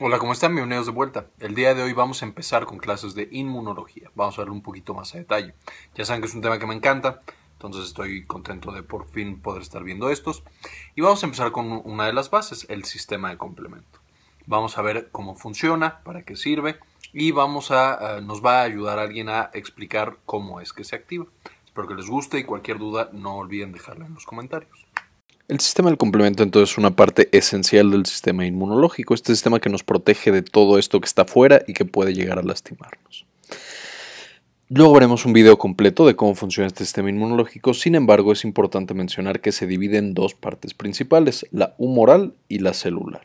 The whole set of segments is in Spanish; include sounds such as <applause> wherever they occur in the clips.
Hola, ¿cómo están? Bienvenidos de vuelta. El día de hoy vamos a empezar con clases de inmunología. Vamos a verlo un poquito más a detalle. Ya saben que es un tema que me encanta, entonces estoy contento de por fin poder estar viendo estos. Y vamos a empezar con una de las bases, el sistema de complemento. Vamos a ver cómo funciona, para qué sirve y vamos a, eh, nos va a ayudar alguien a explicar cómo es que se activa. Espero que les guste y cualquier duda no olviden dejarla en los comentarios. El sistema del complemento entonces es una parte esencial del sistema inmunológico, este sistema que nos protege de todo esto que está fuera y que puede llegar a lastimarnos. Luego veremos un video completo de cómo funciona este sistema inmunológico, sin embargo es importante mencionar que se divide en dos partes principales, la humoral y la celular.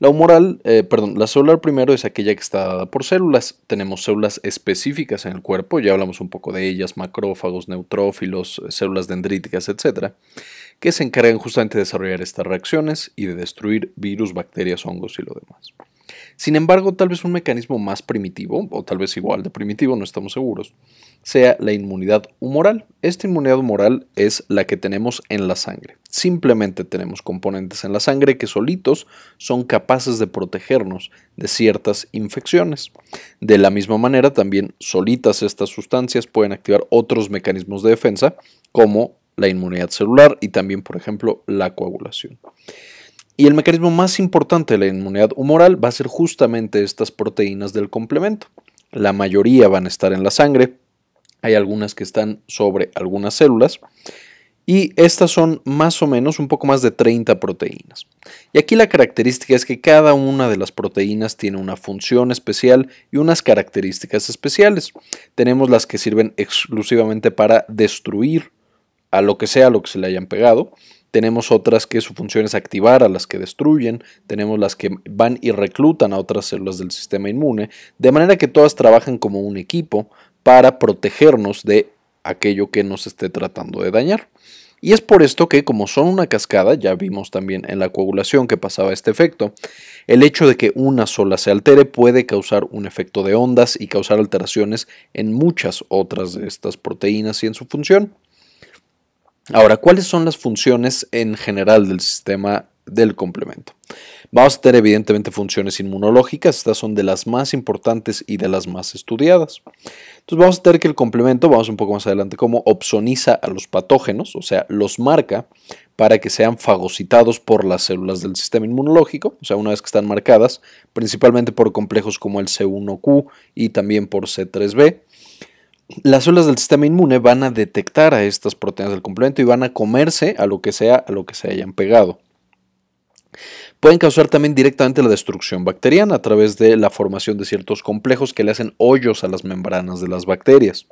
La humoral, eh, perdón, la celular primero es aquella que está dada por células. Tenemos células específicas en el cuerpo, ya hablamos un poco de ellas, macrófagos, neutrófilos, células dendríticas, etcétera que se encargan justamente de desarrollar estas reacciones y de destruir virus, bacterias, hongos y lo demás. Sin embargo, tal vez un mecanismo más primitivo, o tal vez igual de primitivo, no estamos seguros, sea la inmunidad humoral. Esta inmunidad humoral es la que tenemos en la sangre. Simplemente tenemos componentes en la sangre que solitos son capaces de protegernos de ciertas infecciones. De la misma manera, también solitas estas sustancias pueden activar otros mecanismos de defensa, como la inmunidad celular y también, por ejemplo, la coagulación. Y el mecanismo más importante de la inmunidad humoral va a ser justamente estas proteínas del complemento. La mayoría van a estar en la sangre, hay algunas que están sobre algunas células y estas son más o menos un poco más de 30 proteínas. Y aquí la característica es que cada una de las proteínas tiene una función especial y unas características especiales. Tenemos las que sirven exclusivamente para destruir a lo que sea lo que se le hayan pegado. Tenemos otras que su función es activar a las que destruyen, tenemos las que van y reclutan a otras células del sistema inmune, de manera que todas trabajan como un equipo para protegernos de aquello que nos esté tratando de dañar. Y es por esto que, como son una cascada, ya vimos también en la coagulación que pasaba este efecto, el hecho de que una sola se altere puede causar un efecto de ondas y causar alteraciones en muchas otras de estas proteínas y en su función. Ahora, ¿cuáles son las funciones en general del sistema del complemento? Vamos a tener evidentemente funciones inmunológicas, estas son de las más importantes y de las más estudiadas. Entonces vamos a tener que el complemento, vamos un poco más adelante, como opsoniza a los patógenos, o sea, los marca para que sean fagocitados por las células del sistema inmunológico, o sea, una vez que están marcadas, principalmente por complejos como el C1Q y también por C3B las células del sistema inmune van a detectar a estas proteínas del complemento y van a comerse a lo que sea a lo que se hayan pegado. Pueden causar también directamente la destrucción bacteriana a través de la formación de ciertos complejos que le hacen hoyos a las membranas de las bacterias.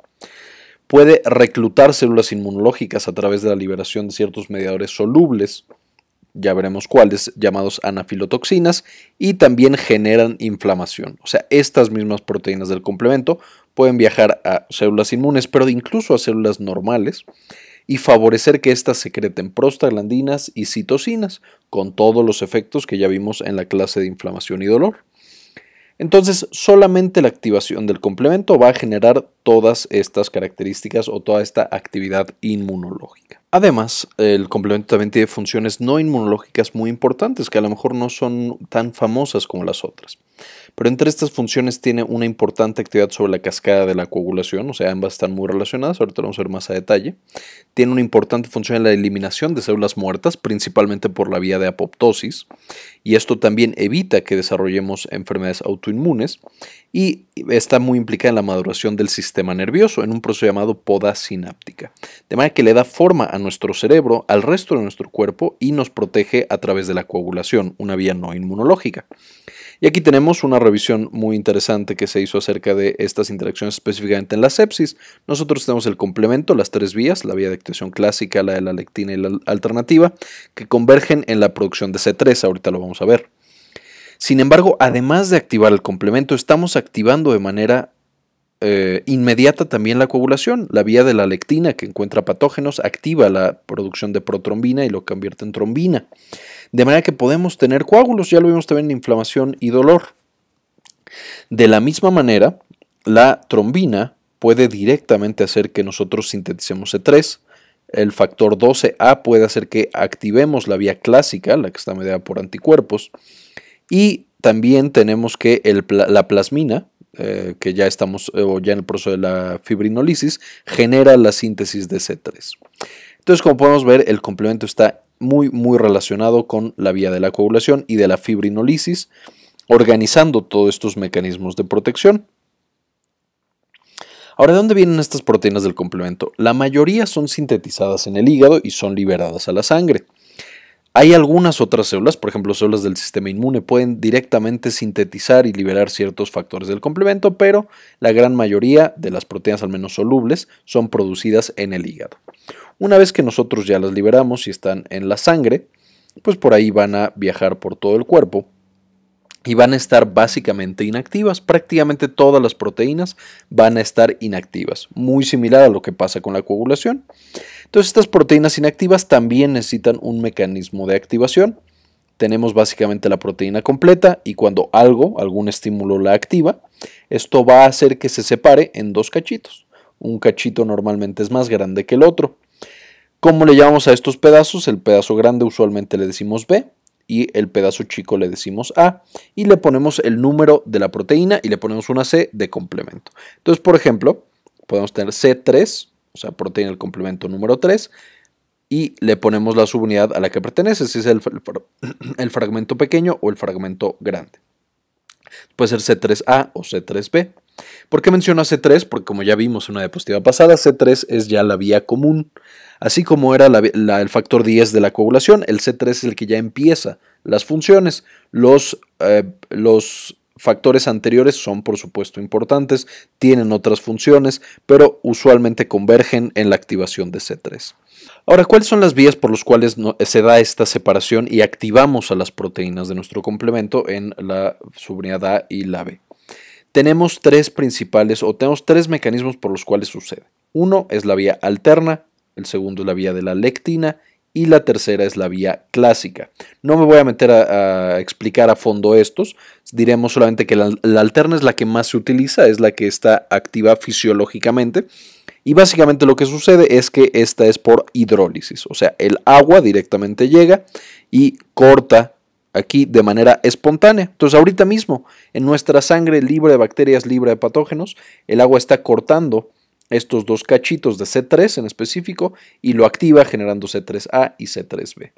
Puede reclutar células inmunológicas a través de la liberación de ciertos mediadores solubles ya veremos cuáles, llamados anafilotoxinas, y también generan inflamación. O sea, estas mismas proteínas del complemento pueden viajar a células inmunes, pero incluso a células normales, y favorecer que éstas secreten prostaglandinas y citocinas, con todos los efectos que ya vimos en la clase de inflamación y dolor. Entonces, solamente la activación del complemento va a generar todas estas características o toda esta actividad inmunológica. Además, el complemento también tiene funciones no inmunológicas muy importantes que a lo mejor no son tan famosas como las otras. Pero entre estas funciones tiene una importante actividad sobre la cascada de la coagulación, o sea, ambas están muy relacionadas, ahorita lo vamos a ver más a detalle. Tiene una importante función en la eliminación de células muertas, principalmente por la vía de apoptosis, y esto también evita que desarrollemos enfermedades autoinmunes y está muy implicada en la maduración del sistema nervioso, en un proceso llamado poda sináptica, de manera que le da forma a nuestro cerebro, al resto de nuestro cuerpo y nos protege a través de la coagulación, una vía no inmunológica. Y aquí tenemos una revisión muy interesante que se hizo acerca de estas interacciones específicamente en la sepsis. Nosotros tenemos el complemento, las tres vías, la vía de activación clásica, la de la lectina y la alternativa, que convergen en la producción de C3, ahorita lo vamos a ver. Sin embargo, además de activar el complemento, estamos activando de manera eh, inmediata también la coagulación. La vía de la lectina que encuentra patógenos activa la producción de protrombina y lo convierte en trombina. De manera que podemos tener coágulos, ya lo vimos también en inflamación y dolor. De la misma manera, la trombina puede directamente hacer que nosotros sinteticemos C3. E El factor 12A puede hacer que activemos la vía clásica, la que está mediada por anticuerpos. Y también tenemos que la plasmina, eh, que ya estamos eh, ya en el proceso de la fibrinolisis, genera la síntesis de C3. Entonces, como podemos ver, el complemento está muy, muy relacionado con la vía de la coagulación y de la fibrinolisis, organizando todos estos mecanismos de protección. Ahora, ¿de dónde vienen estas proteínas del complemento? La mayoría son sintetizadas en el hígado y son liberadas a la sangre. Hay algunas otras células, por ejemplo células del sistema inmune, pueden directamente sintetizar y liberar ciertos factores del complemento, pero la gran mayoría de las proteínas, al menos solubles, son producidas en el hígado. Una vez que nosotros ya las liberamos y están en la sangre, pues por ahí van a viajar por todo el cuerpo y van a estar básicamente inactivas. Prácticamente todas las proteínas van a estar inactivas, muy similar a lo que pasa con la coagulación. Entonces estas proteínas inactivas también necesitan un mecanismo de activación. Tenemos básicamente la proteína completa y cuando algo, algún estímulo la activa, esto va a hacer que se separe en dos cachitos. Un cachito normalmente es más grande que el otro. ¿Cómo le llamamos a estos pedazos? El pedazo grande usualmente le decimos B y el pedazo chico le decimos A y le ponemos el número de la proteína y le ponemos una C de complemento. Entonces, por ejemplo, podemos tener C3 o sea, proteína del complemento número 3, y le ponemos la subunidad a la que pertenece, si es el, el <clears throat> fragmento pequeño o el fragmento grande. Puede ser C3A o C3B. ¿Por qué menciona C3? Porque como ya vimos en una diapositiva pasada, C3 es ya la vía común. Así como era el factor 10 de la coagulación, el C3 es el que ya empieza las funciones. Los, eh, los Factores anteriores son por supuesto importantes, tienen otras funciones, pero usualmente convergen en la activación de C3. Ahora, ¿cuáles son las vías por las cuales se da esta separación y activamos a las proteínas de nuestro complemento en la subunidad A y la B? Tenemos tres principales o tenemos tres mecanismos por los cuales sucede. Uno es la vía alterna, el segundo es la vía de la lectina y la tercera es la vía clásica. No me voy a meter a, explicar a fondo estos, diremos solamente que la, la, alterna es la que más se utiliza, es la que está activa fisiológicamente y básicamente lo que sucede es que esta es por hidrólisis, o sea, el agua directamente llega y corta aquí de manera espontánea. Entonces ahorita mismo en nuestra sangre libre de bacterias, libre de patógenos, el agua está cortando estos dos cachitos de C3 en específico y lo activa generando C3A y C3B.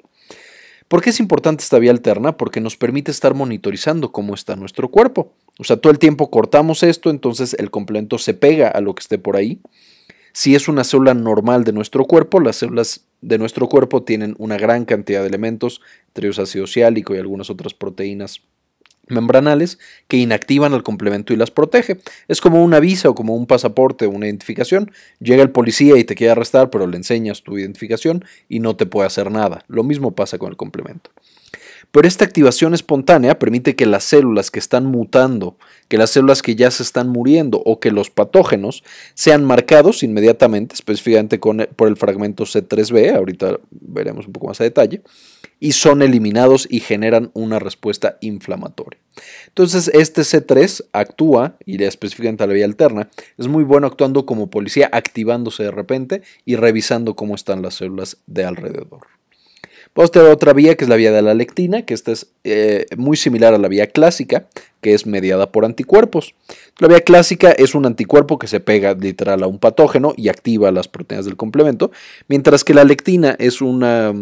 ¿Por qué es importante esta vía alterna? Porque nos permite estar monitorizando cómo está nuestro cuerpo. O sea, todo el tiempo cortamos esto, entonces el complemento se pega a lo que esté por ahí. Si es una célula normal de nuestro cuerpo, las células de nuestro cuerpo tienen una gran cantidad de elementos, entre ciálico y algunas otras proteínas membranales que inactivan al complemento y las protege. Es como una visa o como un pasaporte o una identificación. Llega el policía y te quiere arrestar, pero le enseñas tu identificación y no te puede hacer nada. Lo mismo pasa con el complemento. Pero esta activación espontánea permite que las células que están mutando, que las células que ya se están muriendo o que los patógenos sean marcados inmediatamente, específicamente por el fragmento C3b, ahorita veremos un poco más a detalle, y son eliminados y generan una respuesta inflamatoria. Entonces, este C3 actúa, y específicamente a la vía alterna, es muy bueno actuando como policía, activándose de repente y revisando cómo están las células de alrededor. Vamos a tener otra vía que es la vía de la lectina, que esta es eh, muy similar a la vía clásica, que es mediada por anticuerpos. La vía clásica es un anticuerpo que se pega literal a un patógeno y activa las proteínas del complemento, mientras que la lectina es una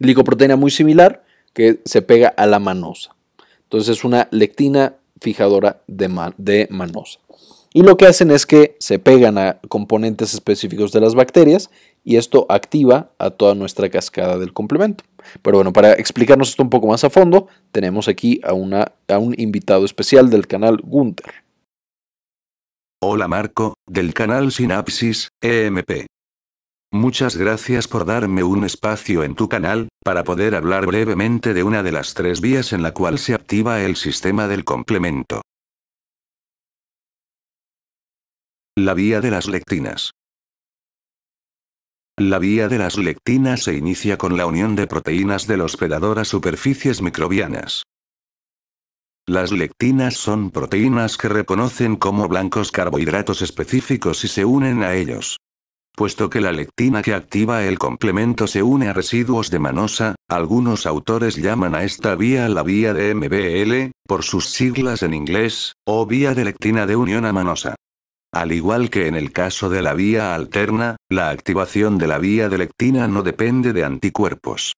glicoproteína mm, muy similar que se pega a la manosa. Entonces es una lectina fijadora de manosa. Y lo que hacen es que se pegan a componentes específicos de las bacterias y esto activa a toda nuestra cascada del complemento. Pero bueno, para explicarnos esto un poco más a fondo, tenemos aquí a, un invitado especial del canal Gunther. Hola Marco, del canal Sinapsis, EMP. Muchas gracias por darme un espacio en tu canal, para poder hablar brevemente de una de las tres vías en la cual se activa el sistema del complemento. La vía de las lectinas. La vía de las lectinas se inicia con la unión de proteínas del hospedador a superficies microbianas. Las lectinas son proteínas que reconocen como blancos carbohidratos específicos y se unen a ellos. Puesto que la lectina que activa el complemento se une a residuos de manosa, algunos autores llaman a esta vía la vía de MBL, por sus siglas en inglés, o vía de lectina de unión a manosa. Al igual que en el caso de la vía alterna, la activación de la vía de lectina no depende de anticuerpos.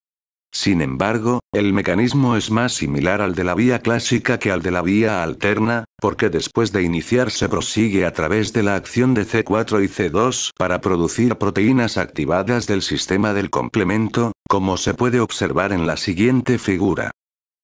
Sin embargo, el mecanismo es más similar al de la vía clásica que al de la vía alterna, porque después de iniciar se prosigue a través de la acción de C4 y C2 para producir proteínas activadas del sistema del complemento, como se puede observar en la siguiente figura.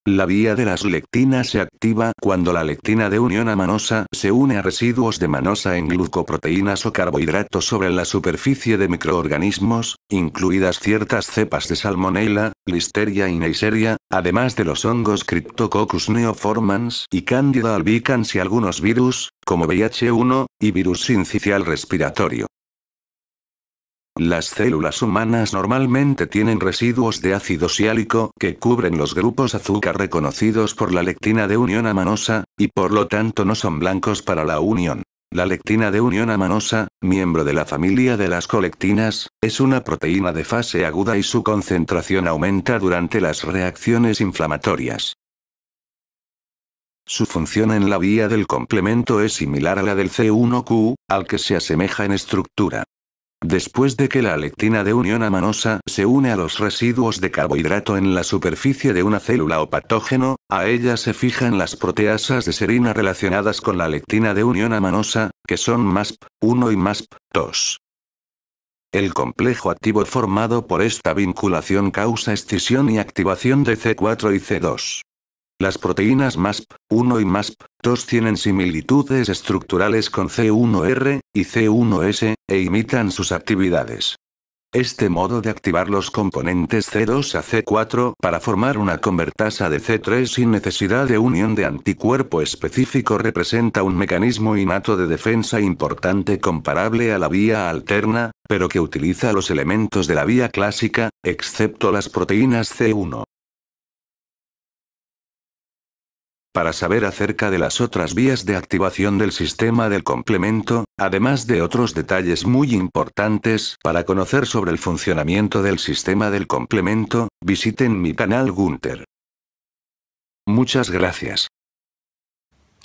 La vía de las lectinas se activa cuando la lectina de unión a manosa se une a residuos de manosa en glucoproteínas o carbohidratos sobre la superficie de microorganismos, incluidas ciertas cepas de Salmonella, Listeria y Neisseria, además de los hongos Cryptococcus neoformans y Candida albicans y algunos virus, como VIH-1, y virus sincicial respiratorio. Las células humanas normalmente tienen residuos de ácido siálico que cubren los grupos azúcar reconocidos por la lectina de unión amanosa, y por lo tanto no son blancos para la unión. La lectina de unión amanosa, miembro de la familia de las colectinas, es una proteína de fase aguda y su concentración aumenta durante las reacciones inflamatorias. Su función en la vía del complemento es similar a la del C1Q, al que se asemeja en estructura. Después de que la lectina de unión amanosa se une a los residuos de carbohidrato en la superficie de una célula o patógeno, a ella se fijan las proteasas de serina relacionadas con la lectina de unión amanosa, que son MASP1 y MASP2. El complejo activo formado por esta vinculación causa excisión y activación de C4 y C2. Las proteínas MASP1 y MASP2 tienen similitudes estructurales con C1R y C1S, e imitan sus actividades. Este modo de activar los componentes C2 a C4 para formar una convertasa de C3 sin necesidad de unión de anticuerpo específico representa un mecanismo innato de defensa importante comparable a la vía alterna, pero que utiliza los elementos de la vía clásica, excepto las proteínas C1. para saber acerca de las otras vías de activación del sistema del complemento, además de otros detalles muy importantes para conocer sobre el funcionamiento del sistema del complemento, visiten mi canal Gunther. Muchas gracias.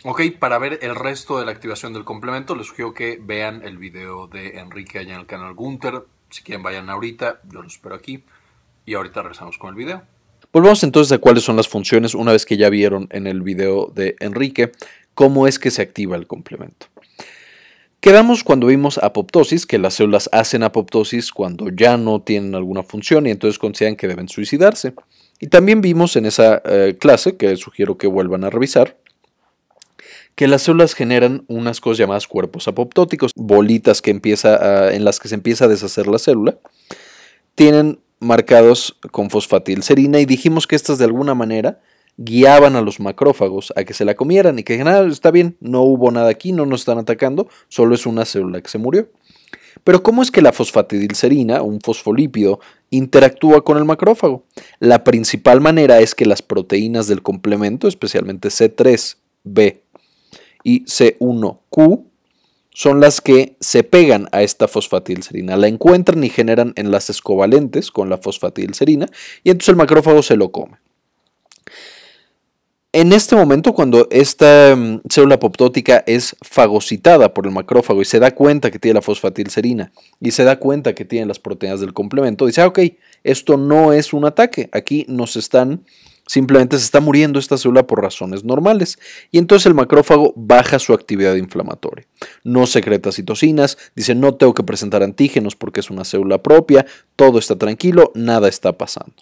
Ok, para ver el resto de la activación del complemento, les sugiero que vean el video de Enrique allá en el canal Gunther. Si quieren, vayan ahorita, yo los espero aquí. Y ahorita regresamos con el video. Volvamos entonces a cuáles son las funciones una vez que ya vieron en el video de Enrique cómo es que se activa el complemento. Quedamos cuando vimos apoptosis, que las células hacen apoptosis cuando ya no tienen alguna función y entonces consideran que deben suicidarse. Y también vimos en esa eh, clase, que sugiero que vuelvan a revisar, que las células generan unas cosas llamadas cuerpos apoptóticos, bolitas que empieza en las que se empieza a deshacer la célula, tienen marcados con fosfatidilserina y dijimos que estas de alguna manera guiaban a los macrófagos a que se la comieran y que nada, ah, está bien, no hubo nada aquí, no nos están atacando, solo es una célula que se murió. Pero ¿cómo es que la fosfatidilserina, un fosfolípido, interactúa con el macrófago? La principal manera es que las proteínas del complemento, especialmente C3B y C1Q, son las que se pegan a esta fosfatilcerina, la encuentran y generan enlaces covalentes con la fosfatilcerina y entonces el macrófago se lo come. En este momento, cuando esta mm, célula apoptótica es fagocitada por el macrófago y se da cuenta que tiene la fosfatilcerina y se da cuenta que tiene las proteínas del complemento, dice, ah, ok, esto no es un ataque, aquí nos están Simplemente se está muriendo esta célula por razones normales y entonces el macrófago baja su actividad inflamatoria. No secreta citocinas, dice no tengo que presentar antígenos porque es una célula propia, todo está tranquilo, nada está pasando.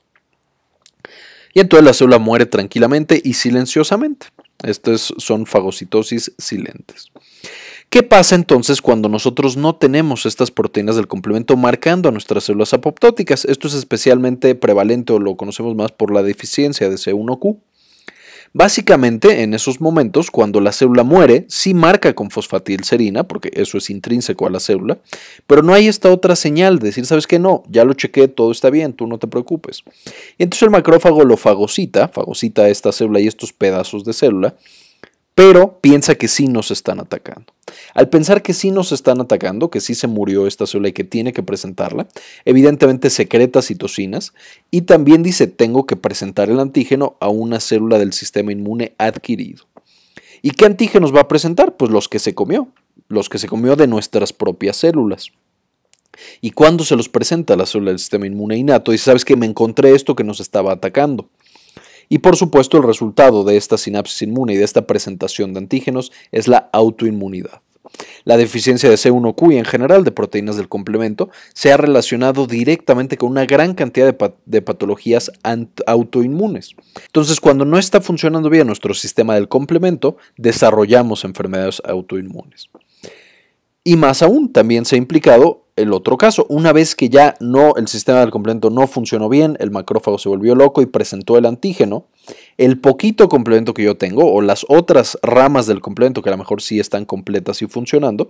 Y entonces la célula muere tranquilamente y silenciosamente. Estas son fagocitosis silentes. ¿Qué pasa entonces cuando nosotros no tenemos estas proteínas del complemento marcando a nuestras células apoptóticas? Esto es especialmente prevalente o lo conocemos más por la deficiencia de C1Q. Básicamente, en esos momentos, cuando la célula muere, sí marca con fosfatilcerina, porque eso es intrínseco a la célula, pero no hay esta otra señal de decir, sabes que no, ya lo chequé, todo está bien, tú no te preocupes. entonces el macrófago lo fagocita, fagocita esta célula y estos pedazos de célula, pero piensa que sí nos están atacando. Al pensar que sí nos están atacando, que sí se murió esta célula y que tiene que presentarla, evidentemente secreta citocinas y también dice tengo que presentar el antígeno a una célula del sistema inmune adquirido. ¿Y qué antígenos va a presentar? Pues los que se comió, los que se comió de nuestras propias células. ¿Y cuándo se los presenta a la célula del sistema inmune innato? Y sabes que me encontré esto que nos estaba atacando. Y por supuesto el resultado de esta sinapsis inmune y de esta presentación de antígenos es la autoinmunidad. La deficiencia de C1Q y en general de proteínas del complemento se ha relacionado directamente con una gran cantidad de, patologías autoinmunes. Entonces, cuando no está funcionando bien nuestro sistema del complemento, desarrollamos enfermedades autoinmunes. Y más aún, también se ha implicado el otro caso, una vez que ya no el sistema del complemento no funcionó bien, el macrófago se volvió loco y presentó el antígeno, el poquito complemento que yo tengo o las otras ramas del complemento que a lo mejor sí están completas y funcionando,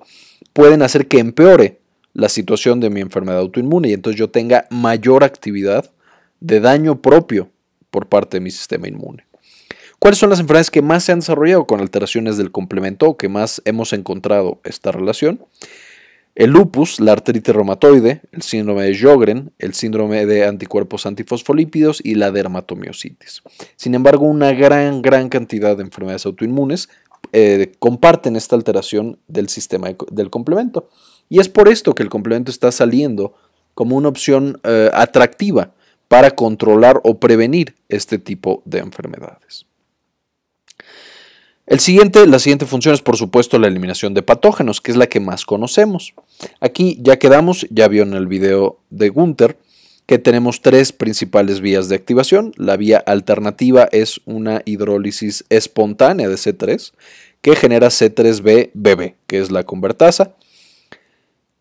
pueden hacer que empeore la situación de mi enfermedad autoinmune y entonces yo tenga mayor actividad de daño propio por parte de mi sistema inmune. ¿Cuáles son las enfermedades que más se han desarrollado con alteraciones del complemento o que más hemos encontrado esta relación? El lupus, la artritis reumatoide, el síndrome de Sjögren, el síndrome de anticuerpos antifosfolípidos y la dermatomiositis. Sin embargo, una gran, gran cantidad de enfermedades autoinmunes eh, comparten esta alteración del sistema del complemento. Y es por esto que el complemento está saliendo como una opción eh, atractiva para controlar o prevenir este tipo de enfermedades siguiente, la siguiente función es por supuesto la eliminación de patógenos, que es la que más conocemos. Aquí ya quedamos, ya vio en el video de Gunther, que tenemos tres principales vías de activación. La vía alternativa es una hidrólisis espontánea de C3 que genera C3BBB, que es la convertasa.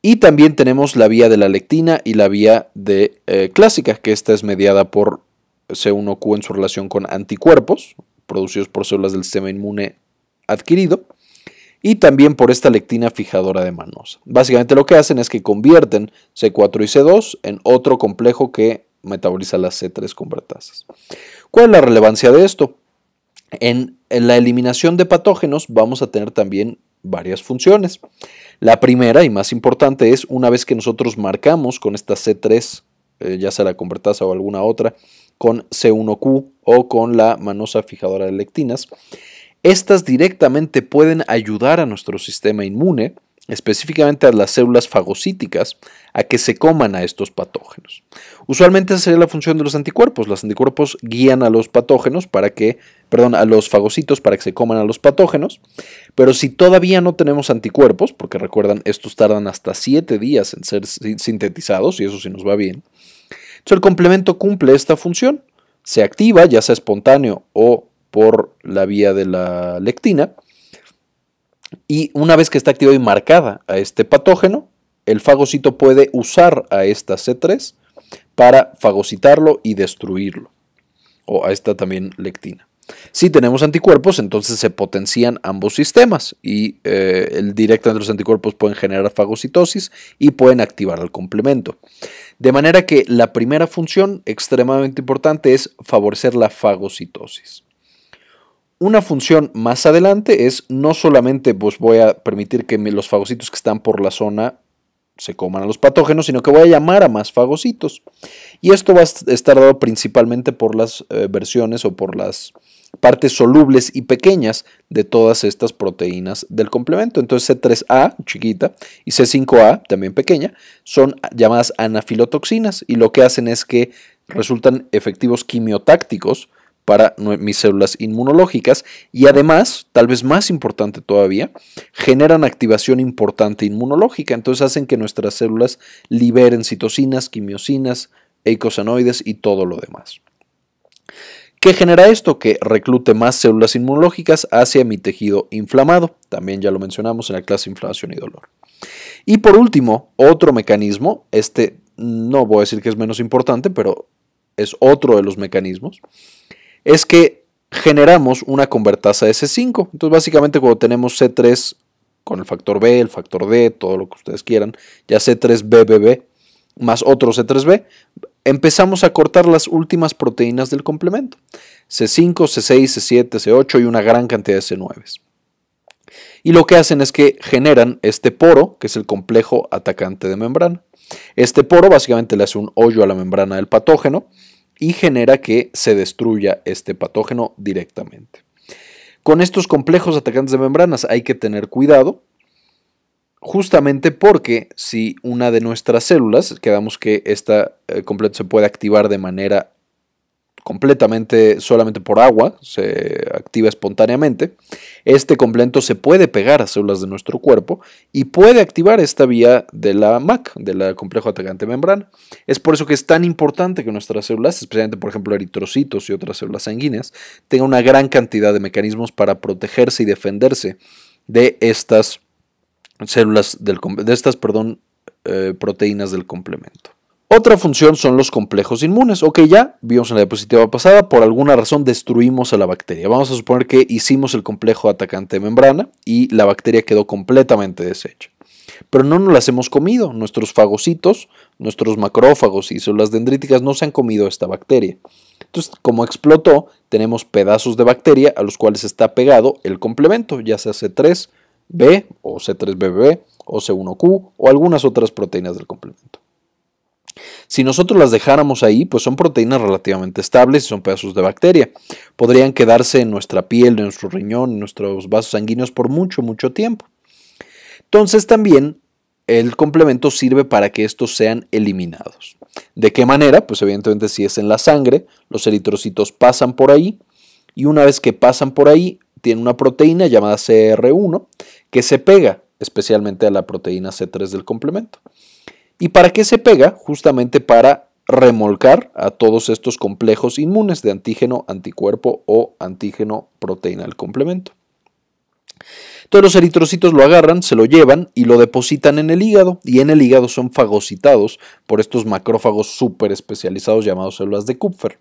Y también tenemos la vía de la lectina y la vía de eh, clásica, que esta es mediada por C1Q en su relación con anticuerpos, producidos por células del sistema inmune adquirido y también por esta lectina fijadora de manosa. Básicamente lo que hacen es que convierten C4 y C2 en otro complejo que metaboliza las C3 convertasas. ¿Cuál es la relevancia de esto? En la eliminación de patógenos vamos a tener también varias funciones. La primera y más importante es una vez que nosotros marcamos con esta C3, eh, ya sea la convertasa o alguna otra, con C1Q o con la manosa fijadora de lectinas. Estas directamente pueden ayudar a nuestro sistema inmune, específicamente a las células fagocíticas, a que se coman a estos patógenos. Usualmente esa sería la función de los anticuerpos. Los anticuerpos guían a los patógenos para que, perdón, a los fagocitos para que se coman a los patógenos, pero si todavía no tenemos anticuerpos, porque recuerdan, estos tardan hasta 7 días en ser sintetizados y eso sí nos va bien. Entonces el complemento cumple esta función se activa, ya sea espontáneo o por la vía de la lectina. Y una vez que está activa y marcada a este patógeno, el fagocito puede usar a esta C3 para fagocitarlo y destruirlo, o a esta también lectina. Si tenemos anticuerpos, entonces se potencian ambos sistemas y eh, el directo entre los anticuerpos pueden generar fagocitosis y pueden activar el complemento. De manera que la primera función extremadamente importante es favorecer la fagocitosis. Una función más adelante es no solamente pues, voy a permitir que los fagocitos que están por la zona se coman a los patógenos, sino que voy a llamar a más fagocitos. Y esto va a estar dado principalmente por las eh, versiones o por las partes solubles y pequeñas de todas estas proteínas del complemento. Entonces C3A, chiquita, y C5A, también pequeña, son llamadas anafilotoxinas y lo que hacen es que resultan efectivos quimiotácticos para mis células inmunológicas y además, tal vez más importante todavía, generan activación importante inmunológica, entonces hacen que nuestras células liberen citocinas, quimiosinas, eicosanoides y todo lo demás. ¿Qué genera esto? Que reclute más células inmunológicas hacia mi tejido inflamado, también ya lo mencionamos en la clase inflamación y dolor. Y por último, otro mecanismo, este no voy a decir que es menos importante, pero es otro de los mecanismos, es que generamos una convertasa de C5. Entonces, básicamente, cuando tenemos C3 con el factor B, el factor D, todo lo que ustedes quieran, ya C3BBB más otro C3B, empezamos a cortar las últimas proteínas del complemento. C5, C6, C7, C8 y una gran cantidad de C9. Y lo que hacen es que generan este poro, que es el complejo atacante de membrana. Este poro básicamente le hace un hoyo a la membrana del patógeno y genera que se destruya este patógeno directamente. Con estos complejos atacantes de membranas hay que tener cuidado, justamente porque si una de nuestras células, quedamos que esta eh, completo se puede activar de manera completamente solamente por agua, se activa espontáneamente. Este complemento se puede pegar a células de nuestro cuerpo y puede activar esta vía de la MAC, de la complejo atacante membrana. Es por eso que es tan importante que nuestras células, especialmente por ejemplo eritrocitos y otras células sanguíneas, tengan una gran cantidad de mecanismos para protegerse y defenderse de estas células del, de estas, perdón, eh, proteínas del complemento. Otra función son los complejos inmunes. Ok, ya vimos en la diapositiva pasada, por alguna razón destruimos a la bacteria. Vamos a suponer que hicimos el complejo atacante de membrana y la bacteria quedó completamente deshecha. Pero no nos las hemos comido. Nuestros fagocitos, nuestros macrófagos y células dendríticas no se han comido esta bacteria. Entonces, como explotó, tenemos pedazos de bacteria a los cuales está pegado el complemento, ya sea C3B o C3BBB o C1Q o algunas otras proteínas del complemento. Si nosotros las dejáramos ahí, pues son proteínas relativamente estables y son pedazos de bacteria. Podrían quedarse en nuestra piel, en nuestro riñón, en nuestros vasos sanguíneos por mucho, mucho tiempo. Entonces también el complemento sirve para que estos sean eliminados. ¿De qué manera? Pues evidentemente si es en la sangre, los eritrocitos pasan por ahí y una vez que pasan por ahí, tienen una proteína llamada CR1 que se pega especialmente a la proteína C3 del complemento. ¿Y para qué se pega? Justamente para remolcar a todos estos complejos inmunes de antígeno, anticuerpo o antígeno proteína al complemento. Todos los eritrocitos lo agarran, se lo llevan y lo depositan en el hígado, y en el hígado son fagocitados por estos macrófagos súper especializados llamados células de Kupfer.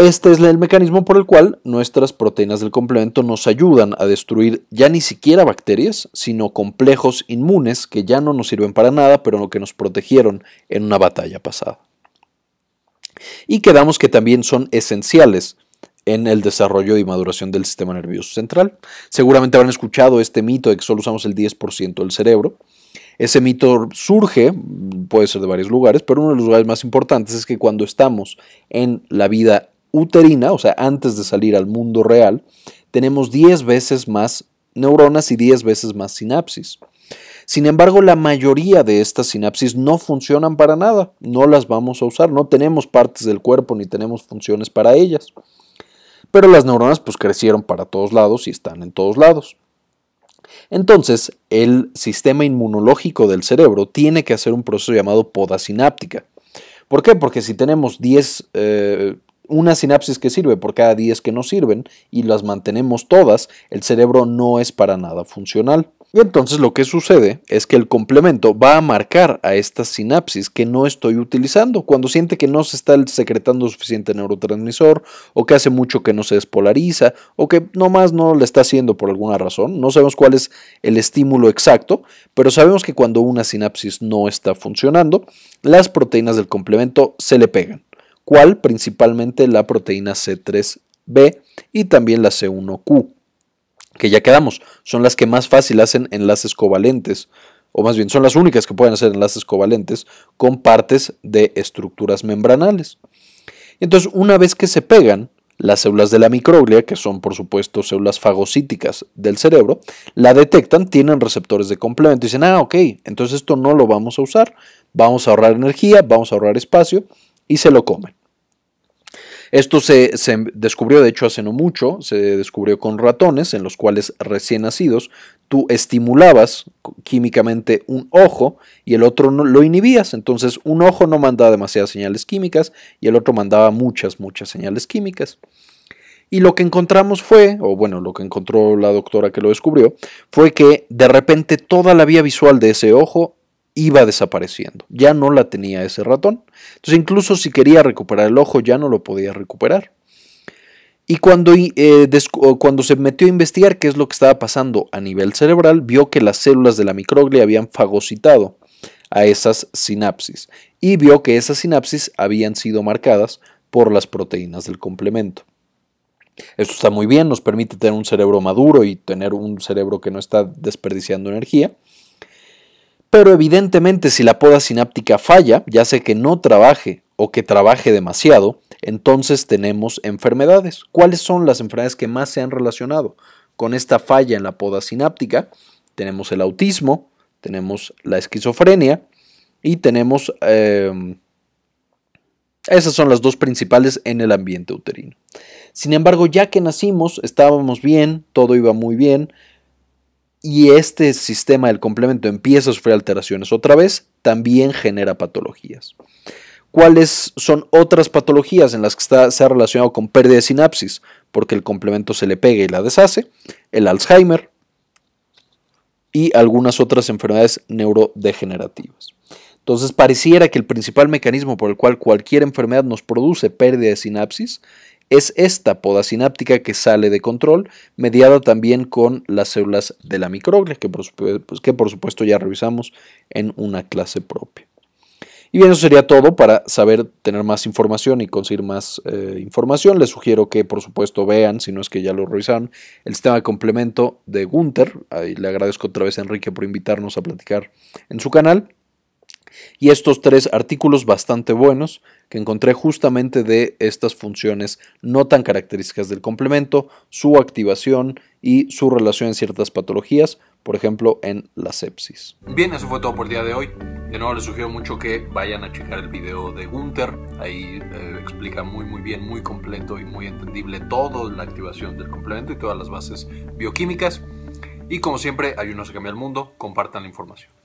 Este es el mecanismo por el cual nuestras proteínas del complemento nos ayudan a destruir ya ni siquiera bacterias, sino complejos inmunes que ya no nos sirven para nada, pero que nos protegieron en una batalla pasada. Y quedamos que también son esenciales en el desarrollo y maduración del sistema nervioso central. Seguramente habrán escuchado este mito de que solo usamos el 10% del cerebro. Ese mito surge, puede ser de varios lugares, pero uno de los lugares más importantes es que cuando estamos en la vida uterina, o sea, antes de salir al mundo real, tenemos 10 veces más neuronas y 10 veces más sinapsis. Sin embargo, la mayoría de estas sinapsis no funcionan para nada, no las vamos a usar, no tenemos partes del cuerpo ni tenemos funciones para ellas. Pero las neuronas pues crecieron para todos lados y están en todos lados. Entonces, el sistema inmunológico del cerebro tiene que hacer un proceso llamado poda sináptica. ¿Por qué? Porque si tenemos 10 una sinapsis que sirve por cada 10 que no sirven y las mantenemos todas, el cerebro no es para nada funcional. Y entonces lo que sucede es que el complemento va a marcar a esta sinapsis que no estoy utilizando cuando siente que no se está secretando suficiente neurotransmisor o que hace mucho que no se despolariza o que nomás no le está haciendo por alguna razón. No sabemos cuál es el estímulo exacto, pero sabemos que cuando una sinapsis no está funcionando, las proteínas del complemento se le pegan cual principalmente la proteína C3b y también la C1q, que ya quedamos, son las que más fácil hacen enlaces covalentes, o más bien son las únicas que pueden hacer enlaces covalentes con partes de estructuras membranales. Entonces, una vez que se pegan, las células de la microglia, que son por supuesto células fagocíticas del cerebro, la detectan, tienen receptores de complemento y dicen, ah, ok, entonces esto no lo vamos a usar, vamos a ahorrar energía, vamos a ahorrar espacio y se lo comen. Esto se, descubrió, de hecho, hace no mucho, se descubrió con ratones en los cuales recién nacidos tú estimulabas químicamente un ojo y el otro lo inhibías. Entonces, un ojo no mandaba demasiadas señales químicas y el otro mandaba muchas, muchas señales químicas. Y lo que encontramos fue, o bueno, lo que encontró la doctora que lo descubrió, fue que de repente toda la vía visual de ese ojo iba desapareciendo. Ya no la tenía ese ratón. Entonces incluso si quería recuperar el ojo ya no lo podía recuperar. Y cuando, eh, cuando, se metió a investigar qué es lo que estaba pasando a nivel cerebral, vio que las células de la microglia habían fagocitado a esas sinapsis y vio que esas sinapsis habían sido marcadas por las proteínas del complemento. Esto está muy bien, nos permite tener un cerebro maduro y tener un cerebro que no está desperdiciando energía, pero evidentemente si la poda sináptica falla, ya sea que no trabaje o que trabaje demasiado, entonces tenemos enfermedades. ¿Cuáles son las enfermedades que más se han relacionado con esta falla en la poda sináptica? Tenemos el autismo, tenemos la esquizofrenia y tenemos... Em, esas son las dos principales en el ambiente uterino. Sin embargo, ya que nacimos, estábamos bien, todo iba muy bien, y este sistema del complemento empieza a sufrir alteraciones otra vez, también genera patologías. ¿Cuáles son otras patologías en las que se ha relacionado con pérdida de sinapsis? Porque el complemento se le pega y la deshace, el Alzheimer y algunas otras enfermedades neurodegenerativas. Entonces pareciera que el principal mecanismo por el cual cualquier enfermedad nos produce pérdida de sinapsis es esta poda sináptica que sale de control, mediada también con las células de la microglia, pues, que por, supuesto ya revisamos en una clase propia. Y bien, eso sería todo para saber tener más información y conseguir más eh, información. Les sugiero que, por supuesto, vean, si no es que ya lo revisaron, el sistema de complemento de Gunther. Ahí le agradezco otra vez a Enrique por invitarnos a platicar en su canal. Y estos tres artículos bastante buenos que encontré justamente de estas funciones no tan características del complemento, su activación y su relación en ciertas patologías, por ejemplo en la sepsis. Bien, eso fue todo por el día de hoy. De nuevo les sugiero mucho que vayan a checar el video de Gunther, ahí eh, explica muy muy bien, muy completo y muy entendible toda la activación del complemento y todas las bases bioquímicas. Y como siempre, ayúdenos a cambiar el mundo, compartan la información.